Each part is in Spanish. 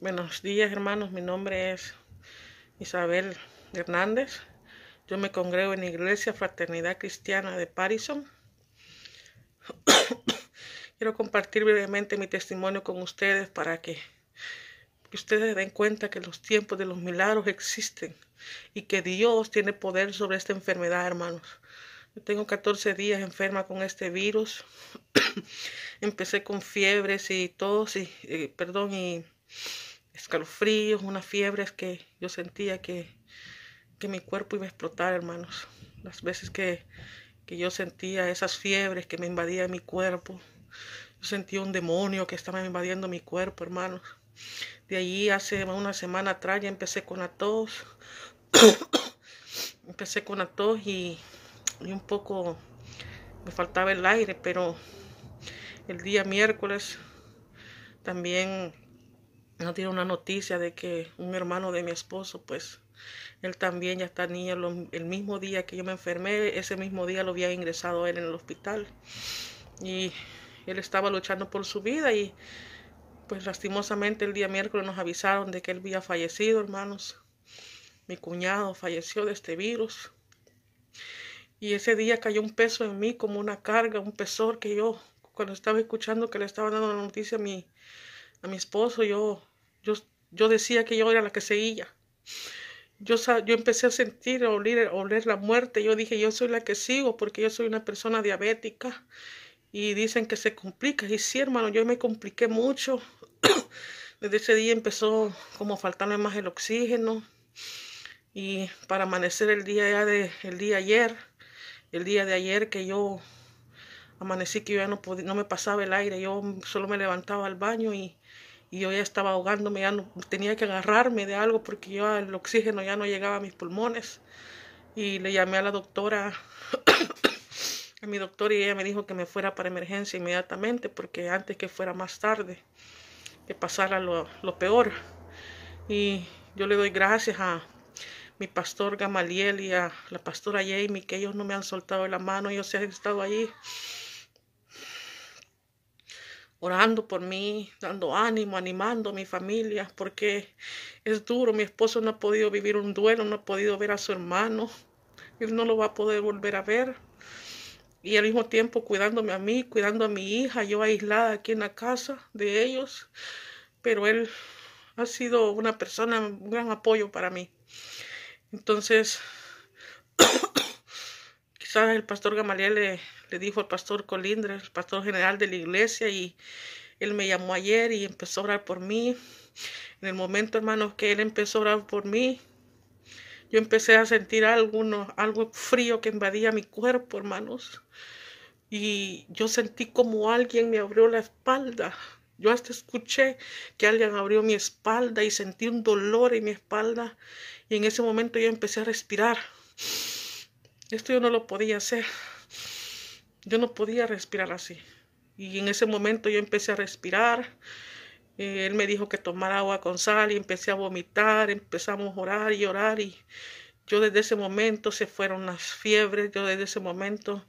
Buenos días, hermanos. Mi nombre es Isabel Hernández. Yo me congrego en la Iglesia Fraternidad Cristiana de Parison. Quiero compartir brevemente mi testimonio con ustedes para que, ustedes den cuenta que los tiempos de los milagros existen y que Dios tiene poder sobre esta enfermedad, hermanos. Yo tengo 14 días enferma con este virus. Empecé con fiebres y tos y eh, perdón, y escalofríos, unas fiebres que yo sentía que, mi cuerpo iba a explotar, hermanos. Las veces que, yo sentía esas fiebres que me invadían mi cuerpo, yo sentía un demonio que estaba invadiendo mi cuerpo, hermanos. De allí hace una semana atrás ya empecé con la tos. empecé con la tos y un poco me faltaba el aire, pero el día miércoles también nos dieron una noticia de que un hermano de mi esposo, pues él también ya está el mismo día que yo me enfermé, ese mismo día lo había ingresado él en el hospital. Y él estaba luchando por su vida y pues lastimosamente el día miércoles nos avisaron de que él había fallecido, hermanos. Mi cuñado falleció de este virus. Y ese día cayó un peso en mí, como una carga, un pesor que yo, cuando estaba escuchando que le estaban dando la noticia a mi, a mi esposo, yo yo, yo decía que yo era la que seguía. Yo, yo empecé a sentir, oler, oler la muerte. Yo dije, yo soy la que sigo porque yo soy una persona diabética. Y dicen que se complica. Y sí, hermano, yo me compliqué mucho. Desde ese día empezó como faltarme más el oxígeno. Y para amanecer el día, de, el día ayer, el día de ayer que yo amanecí que yo ya no, podía, no me pasaba el aire, yo solo me levantaba al baño y, y yo ya estaba ahogándome, ya no, tenía que agarrarme de algo porque yo el oxígeno ya no llegaba a mis pulmones. Y le llamé a la doctora, a mi doctora, y ella me dijo que me fuera para emergencia inmediatamente porque antes que fuera más tarde, que pasara lo, peor. Y yo le doy gracias a mi pastor Gamaliel y a la pastora Jamie, que ellos no me han soltado la mano, ellos se han estado allí orando por mí, dando ánimo, animando a mi familia, porque es duro, mi esposo no ha podido vivir un duelo, no ha podido ver a su hermano, él no lo va a poder volver a ver. Y al mismo tiempo cuidándome a mí, cuidando a mi hija, yo aislada aquí en la casa de ellos, pero él ha sido una persona, un gran apoyo para mí. Entonces, el pastor Gamaliel le, dijo al pastor Colindres, el pastor general de la iglesia, y él me llamó ayer y empezó a orar por mí. En el momento, hermanos, que él empezó a orar por mí, yo empecé a sentir algo frío que invadía mi cuerpo, hermanos. Y yo sentí como alguien me abrió la espalda. Yo hasta escuché que alguien abrió mi espalda y sentí un dolor en mi espalda. Y en ese momento yo empecé a respirar. Esto yo no lo podía hacer. Yo no podía respirar así. Y en ese momento yo empecé a respirar. Eh, él me dijo que tomara agua con sal y empecé a vomitar. Empezamos a orar y orar. Y yo desde ese momento se fueron las fiebres. Yo desde ese momento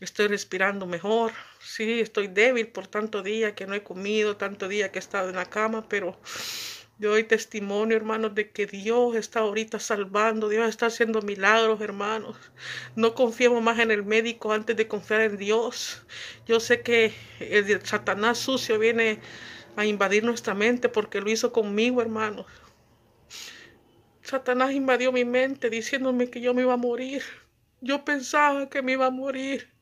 estoy respirando mejor. Sí, estoy débil por tanto día que no he comido, tanto día que he estado en la cama, pero yo doy testimonio, hermanos, de que Dios está ahorita salvando, Dios está haciendo milagros, hermanos. No confiemos más en el médico antes de confiar en Dios. Yo sé que el Satanás sucio viene a invadir nuestra mente porque lo hizo conmigo, hermanos. Satanás invadió mi mente diciéndome que yo me iba a morir. Yo pensaba que me iba a morir.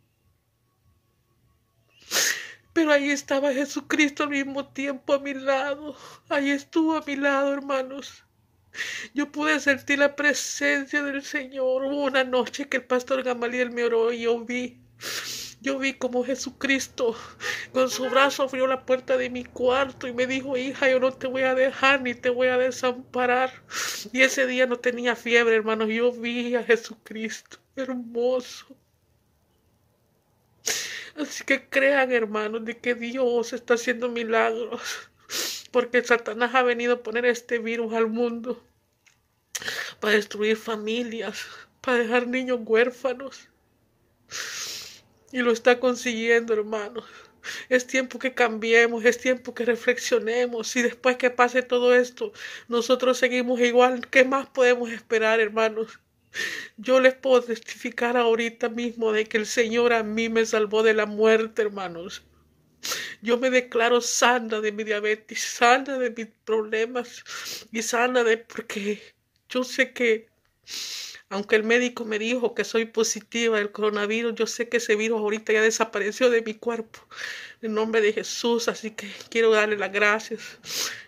Pero ahí estaba Jesucristo al mismo tiempo a mi lado. Ahí estuvo a mi lado, hermanos. Yo pude sentir la presencia del Señor. Hubo una noche que el pastor Gamaliel me oró y yo vi. Yo vi como Jesucristo con su brazo abrió la puerta de mi cuarto y me dijo, hija, yo no te voy a dejar ni te voy a desamparar. Y ese día no tenía fiebre, hermanos. Yo vi a Jesucristo, hermoso. Así que crean, hermanos, de que Dios está haciendo milagros. Porque Satanás ha venido a poner este virus al mundo para destruir familias, para dejar niños huérfanos. Y lo está consiguiendo, hermanos. Es tiempo que cambiemos, es tiempo que reflexionemos y después que pase todo esto, nosotros seguimos igual. ¿Qué más podemos esperar, hermanos? Yo les puedo testificar ahorita mismo de que el Señor a mí me salvó de la muerte, hermanos. Yo me declaro sana de mi diabetes, sana de mis problemas y sana de porque yo sé que aunque el médico me dijo que soy positiva del coronavirus, yo sé que ese virus ahorita ya desapareció de mi cuerpo. En nombre de Jesús, así que quiero darle las gracias.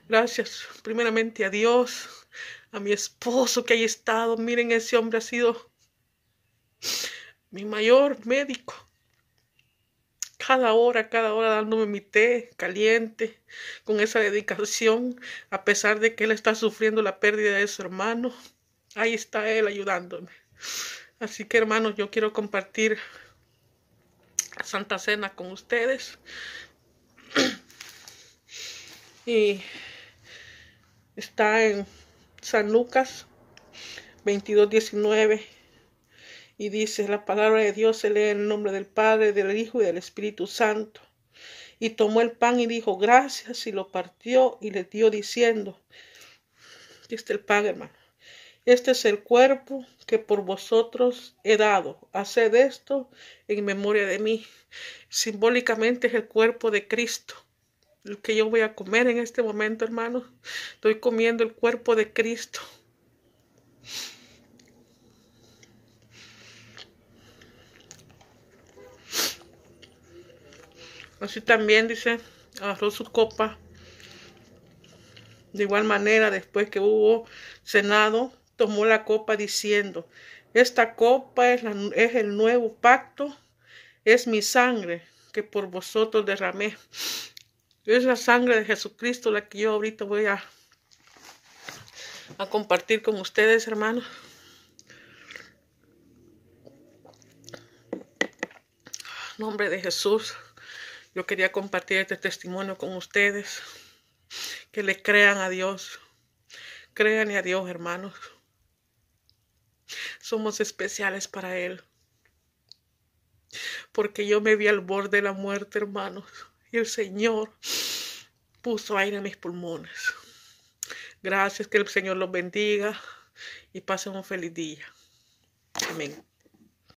Gracias primeramente a Dios, a mi esposo que haya estado. Miren, ese hombre ha sido mi mayor médico. Cada hora, cada hora dándome mi té caliente, con esa dedicación, a pesar de que él está sufriendo la pérdida de su hermano. Ahí está él ayudándome. Así que hermanos, yo quiero compartir Santa Cena con ustedes. y está en San Lucas 22, 19. Y dice, la palabra de Dios se lee en el nombre del Padre, del Hijo y del Espíritu Santo. Y tomó el pan y dijo, gracias, y lo partió y le dio diciendo, este es el pan, hermano. Este es el cuerpo que por vosotros he dado. Haced esto en memoria de mí. Simbólicamente es el cuerpo de Cristo lo que yo voy a comer en este momento, hermano. Estoy comiendo el cuerpo de Cristo. Así también dice, agarró su copa. De igual manera, después que hubo cenado, tomó la copa diciendo, esta copa es, es el nuevo pacto, es mi sangre que por vosotros derramé. Es la sangre de Jesucristo la que yo ahorita voy a, a compartir con ustedes, hermanos. Nombre de Jesús. Yo quería compartir este testimonio con ustedes. Que le crean a Dios. Créanle a Dios, hermanos. Somos especiales para Él. Porque yo me vi al borde de la muerte, hermanos el Señor puso aire en mis pulmones. Gracias, que el Señor los bendiga y pasen un feliz día. Amén.